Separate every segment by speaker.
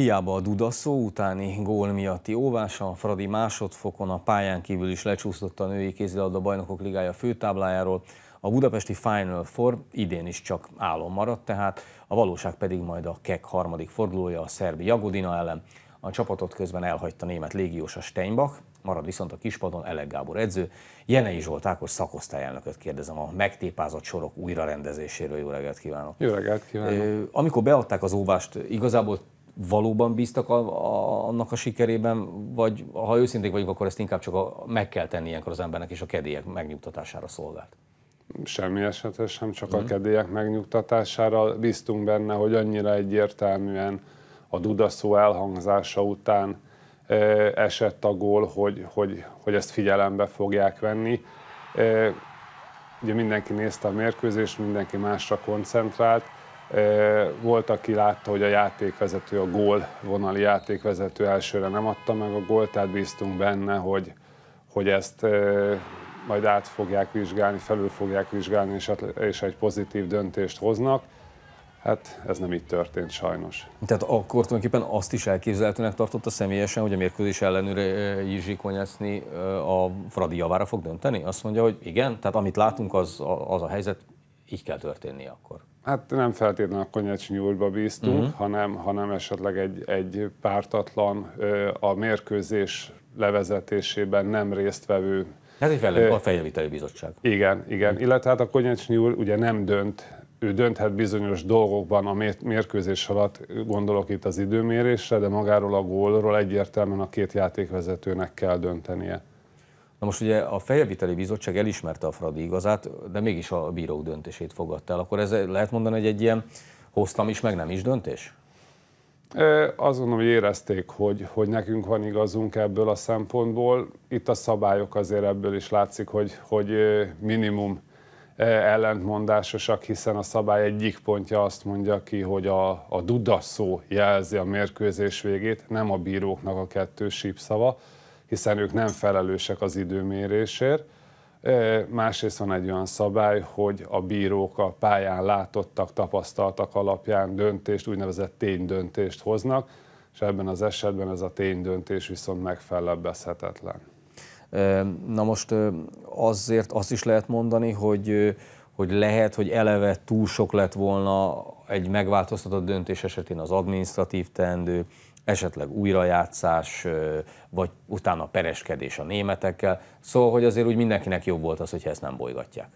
Speaker 1: Hiába a Duda szó utáni gól miatti óvása, Fradi másodfokon a pályán kívül is lecsúszott a női kézilabda bajnokok ligája főtáblájáról. A budapesti Final Four idén is csak álom maradt tehát, a valóság pedig majd a kek harmadik fordulója a szerbi Jagodina ellen. A csapatot közben elhagyta német légiós a Steinbach, marad viszont a kispadon Elek Gábor edző. Jenei Zsolt Ákos szakosztályelnököt kérdezem a megtépázott sorok újra rendezéséről. Jó reggelt kívánok! Jó reggelt kívánok! Amikor beadták az óvást, igazából valóban bíztak a, a, annak a sikerében, vagy ha őszinték vagyunk, akkor ezt inkább csak a, meg kell tenni ilyenkor az embernek, és a kedélyek megnyugtatására szolgált? Semmi esetre sem, csak mm. a mhm.
Speaker 2: kedélyek megnyugtatására bíztunk benne, hogy annyira egyértelműen a Duda szó elhangzása után e, esett a gól, hogy, hogy, hogy ezt figyelembe fogják venni. E, ugye mindenki nézte a mérkőzést, mindenki másra koncentrált, volt, aki látta, hogy a játékvezető, a gól vonali játékvezető elsőre nem adta meg a gólt, tehát bíztunk benne, hogy, hogy ezt majd át fogják vizsgálni, felül fogják vizsgálni, és, egy pozitív döntést hoznak. Hát ez nem így történt sajnos.
Speaker 1: Tehát akkor tulajdonképpen azt is elképzelhetőnek tartotta személyesen, hogy a mérkőzés ellenőre Jizsi Konyeszni a Fradi javára fog dönteni? Azt mondja, hogy igen, tehát amit látunk, az, az a helyzet így kell történni akkor.
Speaker 2: Hát nem feltétlenül a Konyacsiny nyúlba bíztunk, uh-huh. hanem, hanem esetleg egy, egy pártatlan, a mérkőzés levezetésében nem résztvevő
Speaker 1: Hát egy felelő, a fejjelvételi bizottság.
Speaker 2: Igen, igen. Uh-huh. Illetve hát a Konyacsiny úr ugye nem dönt, ő dönthet bizonyos dolgokban a mérkőzés alatt, gondolok itt az időmérésre, de magáról a gólról egyértelműen a két játékvezetőnek kell döntenie.
Speaker 1: Na most ugye a Feljaviteli Bizottság elismerte a Fradi igazát, de mégis a bírók döntését fogadta el. Akkor ez lehet mondani, hogy egy ilyen hoztam is, meg nem is döntés?
Speaker 2: Azt gondolom, hogy érezték, hogy, hogy nekünk van igazunk ebből a szempontból. Itt a szabályok azért ebből is látszik, hogy, hogy minimum ellentmondásosak, hiszen a szabály egyik pontja azt mondja ki, hogy a, a duda szó jelzi a mérkőzés végét, nem a bíróknak a kettős sípszava. szava hiszen ők nem felelősek az időmérésért. Másrészt van egy olyan szabály, hogy a bírók a pályán látottak, tapasztaltak alapján döntést, úgynevezett ténydöntést hoznak, és ebben az esetben ez a ténydöntés viszont megfelebbezhetetlen.
Speaker 1: Na most azért azt is lehet mondani, hogy, hogy lehet, hogy eleve túl sok lett volna egy megváltoztatott döntés esetén az administratív teendő, esetleg újrajátszás, vagy utána pereskedés a németekkel. Szóval, hogy azért úgy mindenkinek jobb volt az, hogyha ezt nem bolygatják.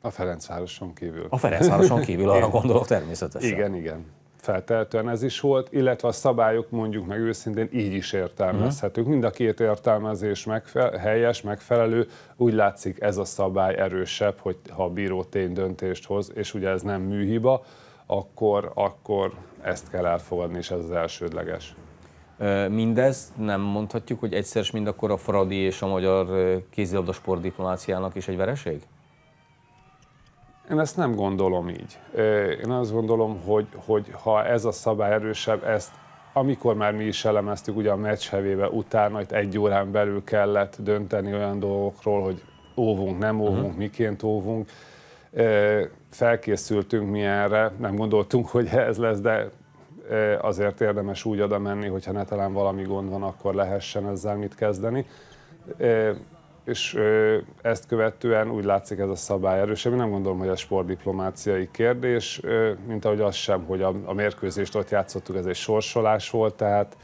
Speaker 1: A
Speaker 2: Ferencvároson kívül. A Ferencvároson kívül, arra gondolok természetesen. Igen, igen. Feltehetően ez is volt, illetve a szabályok mondjuk meg őszintén így is értelmezhetők. Mhm. Mind a két értelmezés megfe- helyes, megfelelő. Úgy látszik ez a szabály erősebb, hogy ha a bíró tény döntést hoz, és ugye ez nem műhiba, akkor, akkor ezt kell elfogadni, és ez az elsődleges.
Speaker 1: Mindezt nem mondhatjuk, hogy egyszer mind akkor a fradi és a magyar kézilabda sportdiplomáciának is egy vereség? Én ezt nem gondolom
Speaker 2: így. Én azt gondolom, hogy, hogy ha ez a szabály erősebb, ezt amikor már mi is elemeztük, ugye a meccs hevébe utána, itt egy órán belül kellett dönteni olyan dolgokról, hogy óvunk, nem mhm. óvunk, uh-huh. miként óvunk. Felkészültünk mi erre, nem gondoltunk, hogy ez lesz, de azért érdemes úgy oda menni, hogyha ne talán valami gond van, akkor lehessen ezzel mit kezdeni. És ezt követően úgy látszik ez a szabály erősebb. Nem gondolom, hogy a sportdiplomáciai kérdés, mint ahogy az sem, hogy a, mérkőzést ott játszottuk, ez egy sorsolás volt, tehát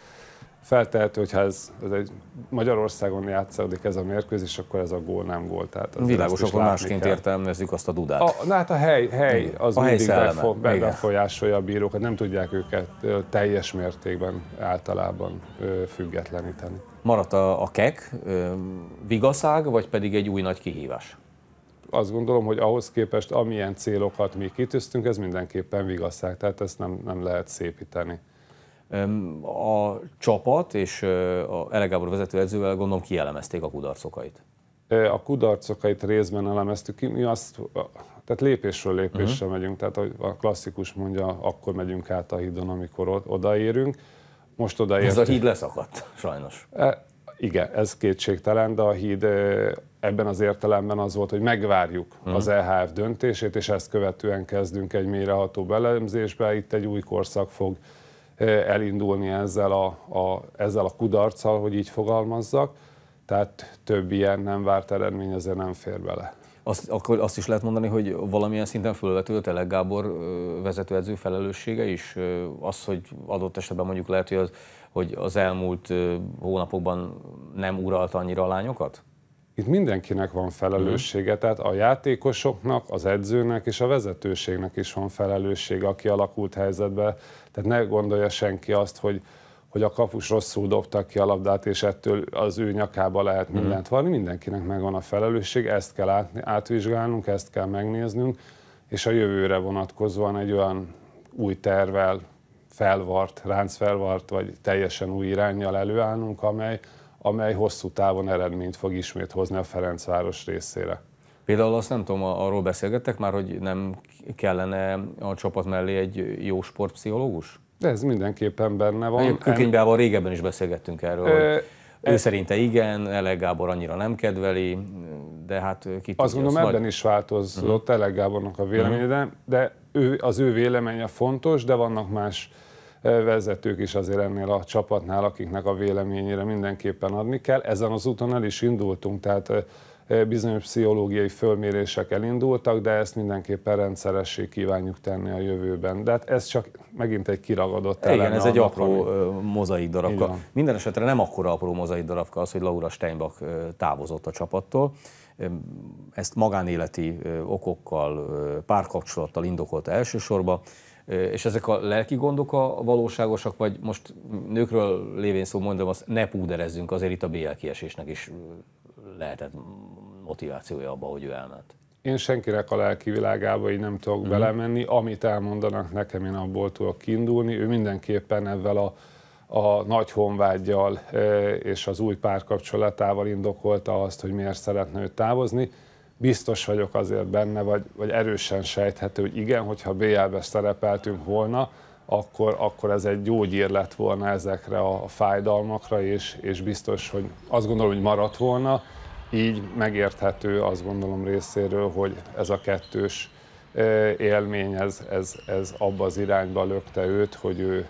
Speaker 2: feltehető, hogy ha ez, ez egy Magyarországon játszódik ez a mérkőzés, akkor ez a gól nem gól. Tehát Világos, akkor másként kell.
Speaker 1: értelmezik azt a dudát. A, na hát a
Speaker 2: hely, hely az a mindig befolyásolja a bírókat, nem tudják őket teljes mértékben általában függetleníteni.
Speaker 1: Maradt a, a kek, vigaszág, vagy pedig egy új nagy kihívás?
Speaker 2: azt gondolom, hogy ahhoz képest, amilyen célokat mi
Speaker 1: kitűztünk, ez mindenképpen vigaszág, tehát ezt nem, nem lehet szépíteni. A csapat és a Elegábor edzővel gondolom kielemezték a kudarcokait. A kudarcokait
Speaker 2: részben elemeztük
Speaker 1: ki, mi azt, tehát lépésről lépésre uh-huh.
Speaker 2: megyünk, tehát a klasszikus mondja, akkor megyünk át a hídon, amikor odaérünk. Most odaérünk. Ez a híd
Speaker 1: leszakadt, sajnos.
Speaker 2: E, igen, ez kétségtelen, de a híd ebben az értelemben az volt, hogy megvárjuk uh-huh. az EHF döntését, és ezt követően kezdünk egy mélyreható belemzésbe. Itt egy új korszak fog elindulni ezzel a, a, ezzel a kudarccal, hogy így fogalmazzak, tehát több ilyen nem
Speaker 1: várt eredmény azért nem fér bele. Azt, akkor azt is lehet mondani, hogy valamilyen szinten fölvetődött Elek Gábor vezetőedző felelőssége is? Az, hogy adott esetben mondjuk lehet, hogy az, hogy az elmúlt hónapokban nem uralta annyira a lányokat?
Speaker 2: itt mindenkinek van felelőssége, mhm. tehát a játékosoknak, az edzőnek és a vezetőségnek is van felelőssége a kialakult helyzetbe. Tehát ne gondolja senki azt, hogy hogy a kapus rosszul dobta ki a labdát, és ettől az ő nyakába lehet mhm. mindent valami Mindenkinek megvan a felelősség, ezt kell át, átvizsgálnunk, ezt kell megnéznünk, és a jövőre vonatkozóan egy olyan új tervel, felvart, ráncfelvart, vagy teljesen új irányjal előállnunk, amely, amely hosszú távon eredményt fog ismét hozni a
Speaker 1: Ferencváros részére. Például azt nem tudom, arról beszélgettek már, hogy nem kellene a csapat mellé egy jó sportpszichológus? De ez mindenképpen benne van. Kökénybával régebben is beszélgettünk erről, e, hogy ő e, szerinte igen, Ele Gábor annyira nem kedveli, de hát ki tudja. Azt gondolom, ebben majd...
Speaker 2: is változott uh-huh. Ele Gábornak a véleménye, uh-huh. de, de ő, az ő véleménye fontos, de vannak más vezetők is azért ennél a csapatnál, akiknek a véleményére mindenképpen adni kell. Ezen az úton el is indultunk, tehát bizonyos pszichológiai fölmérések elindultak, de ezt mindenképpen rendszeressé
Speaker 1: kívánjuk tenni a jövőben. De hát ez csak megint egy kiragadott eleme. Igen, ez egy apró ami... mozaik darabka. Igen. Minden esetre nem akkora apró mozaik darabka az, hogy Laura Steinbach távozott a csapattól. Ezt magánéleti okokkal, párkapcsolattal indokolta elsősorban, és ezek a lelki gondok a valóságosak, vagy most nőkről lévén szó mondom, azt ne púderezzünk, azért itt a BL kiesésnek is lehetett motivációja abba, hogy ő elment.
Speaker 2: Én senkinek a lelki világába így nem tudok uh-huh. belemenni, amit elmondanak nekem, én abból tudok kiindulni. Ő mindenképpen ezzel a, a nagy honvágyjal és az új párkapcsolatával indokolta azt, hogy miért szeretne őt távozni biztos vagyok azért benne, vagy, vagy erősen sejthető, hogy igen, hogyha BL-be szerepeltünk volna, akkor, akkor ez egy gyógyír lett volna ezekre a, fájdalmakra, és, és biztos, hogy azt gondolom, hogy maradt volna. Így megérthető azt gondolom részéről, hogy ez a kettős élmény, ez, ez, ez abba az irányba lökte őt, hogy ő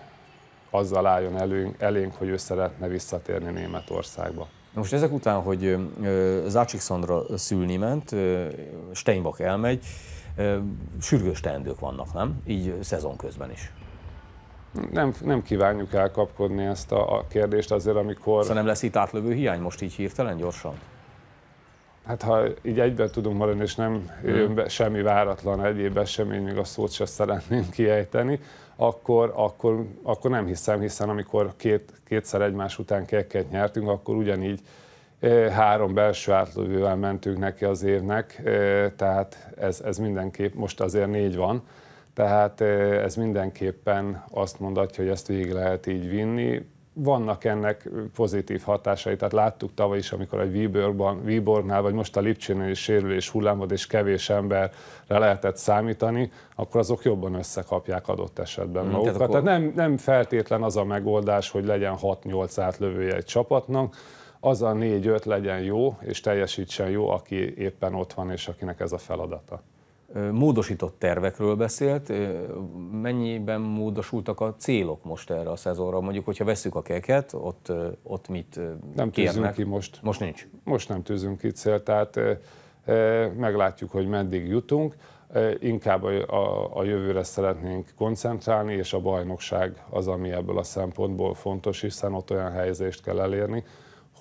Speaker 2: azzal álljon elünk, elénk, hogy ő szeretne visszatérni Németországba.
Speaker 1: Most ezek után, hogy Zácsikszandra szülni ment, Steinbach elmegy, sürgős teendők vannak, nem? Így szezon közben is. Nem, nem kívánjuk elkapkodni ezt a, a kérdést azért, amikor... Szóval nem lesz itt átlövő hiány most így hirtelen gyorsan?
Speaker 2: Hát ha így egyben tudunk maradni, és nem mhm. jön be semmi váratlan egyéb esemény, még a szót sem szeretném kiejteni, akkor, akkor, akkor nem hiszem, hiszen amikor két, kétszer egymás után kekket nyertünk, akkor ugyanígy eh, három belső átlövővel mentünk neki az évnek, eh, tehát ez, ez mindenképp, most azért négy van, tehát eh, ez mindenképpen azt mondatja, hogy ezt végig lehet így vinni, vannak ennek pozitív hatásai. Tehát láttuk tavaly is, amikor egy Viborgban, Viborgnál, vagy most a Lipcsénél is sérülés hullámod, és kevés emberre lehetett számítani, akkor azok jobban összekapják adott esetben hmm, magukat. Tehát, akkor... tehát nem, nem feltétlen az a megoldás, hogy legyen 6-8 átlövője egy csapatnak, az a négy-öt legyen jó, és teljesítsen
Speaker 1: jó, aki éppen ott van, és akinek ez a feladata módosított tervekről beszélt, mennyiben módosultak a célok most erre a szezonra? Mondjuk, hogyha veszük a keket, ott, ott mit Nem kérnek? tűzünk ki most. Most nincs?
Speaker 2: Most nem tűzünk ki cél, tehát meglátjuk, hogy meddig jutunk. Inkább a, a, a jövőre szeretnénk koncentrálni, és a bajnokság az, ami ebből a szempontból fontos, hiszen ott olyan helyzést kell elérni,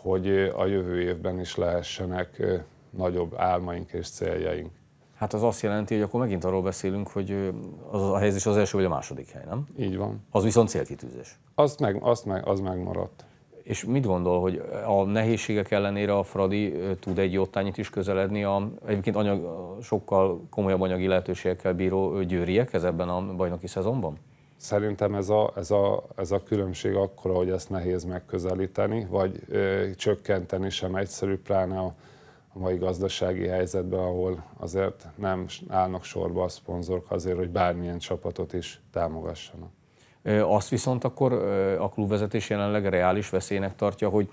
Speaker 2: hogy a jövő évben is lehessenek
Speaker 1: nagyobb álmaink és céljaink. Hát az azt jelenti, hogy akkor megint arról beszélünk, hogy az a helyzés az első vagy a második hely, nem? Így van. Az viszont célkitűzés. Azt meg, azt meg, az megmaradt. És mit gondol, hogy a nehézségek ellenére a Fradi tud egy jottányit is közeledni a egyébként anyag, sokkal komolyabb anyagi lehetőségekkel bíró győriekhez ebben a bajnoki szezonban? Szerintem ez a, ez a, ez a különbség akkor, hogy
Speaker 2: ezt nehéz megközelíteni, vagy ö, csökkenteni sem egyszerű, pláne a a mai gazdasági helyzetben, ahol azért nem állnak sorba a szponzorok azért, hogy bármilyen csapatot is támogassanak.
Speaker 1: Azt viszont akkor a klubvezetés jelenleg reális veszélynek tartja, hogy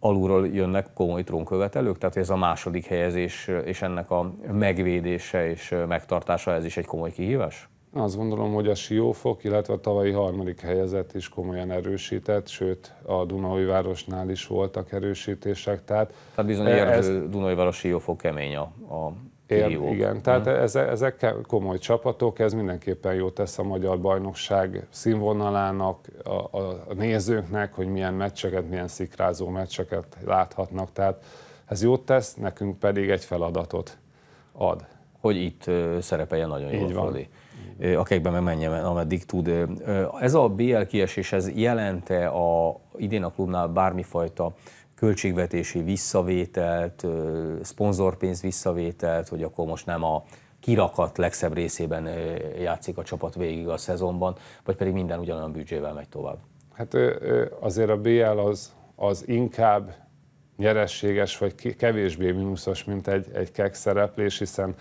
Speaker 1: alulról jönnek komoly trónkövetelők, tehát ez a második helyezés és ennek a megvédése és megtartása, ez is egy komoly kihívás?
Speaker 2: Azt gondolom, hogy a Siófok, illetve a tavalyi harmadik helyezett is komolyan erősített, sőt a Dunai Városnál is voltak erősítések. Tehát, tehát bizony e, ez...
Speaker 1: Dunai Város Siófok kemény a, a Ér, igen,
Speaker 2: hmm. tehát mhm. ezek, ezek komoly csapatok, ez mindenképpen jó tesz a magyar bajnokság színvonalának, a, a nézőknek, hogy milyen meccseket, milyen szikrázó meccseket láthatnak, tehát ez jót tesz, nekünk
Speaker 1: pedig egy feladatot ad. Hogy itt szerepeljen nagyon jól Így van akikben meg menjen, ameddig tud. Ez a BL kiesés, ez jelente a, idén a klubnál bármifajta költségvetési visszavételt, szponzorpénz visszavételt, hogy akkor most nem a kirakat legszebb részében játszik a csapat végig a szezonban, vagy pedig minden ugyanolyan büdzsével megy tovább?
Speaker 2: Hát azért a BL az, az inkább nyerességes, vagy kevésbé mínuszos, mint egy, egy kek szereplés, hiszen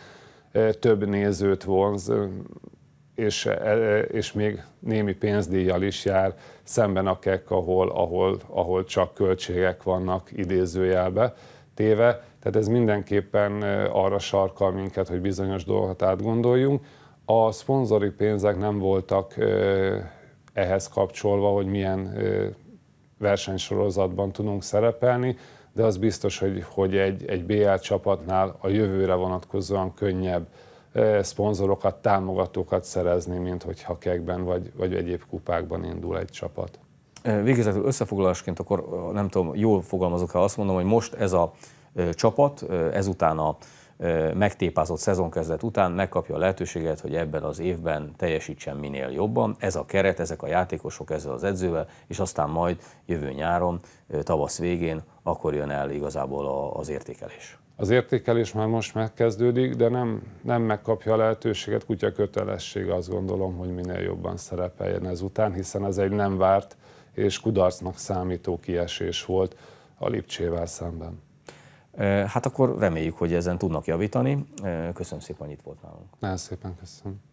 Speaker 2: több nézőt vonz, és, e, e, és még némi pénzdíjjal is jár, szemben a kek, ahol, ahol, ahol csak költségek vannak idézőjelbe téve. Tehát ez mindenképpen e, arra sarkal minket, hogy bizonyos dolgokat átgondoljunk. A szponzori pénzek nem voltak ehhez kapcsolva, hogy milyen versenysorozatban tudunk szerepelni, de az biztos, hogy, hogy egy, egy BL csapatnál a jövőre vonatkozóan könnyebb szponzorokat, támogatókat szerezni, mint hogyha kekben vagy, vagy egyéb kupákban indul egy csapat.
Speaker 1: Végezetül összefoglalásként akkor nem tudom, jól fogalmazok, ha azt mondom, hogy most ez a csapat, ezután a megtépázott szezonkezdet után megkapja a lehetőséget, hogy ebben az évben teljesítsen minél jobban. Ez a keret, ezek a játékosok ezzel az edzővel, és aztán majd jövő nyáron, tavasz végén, akkor jön el igazából az értékelés.
Speaker 2: Az értékelés már most megkezdődik, de nem, nem megkapja a lehetőséget, kutya kötelesség azt gondolom, hogy minél jobban szerepeljen ezután, hiszen ez egy nem várt és kudarcnak számító kiesés volt a Lipcsével szemben
Speaker 1: hát akkor reméljük, hogy ezen tudnak javítani.
Speaker 2: Köszönöm szépen, hogy itt
Speaker 1: volt nálunk. Nagyon szépen köszönöm.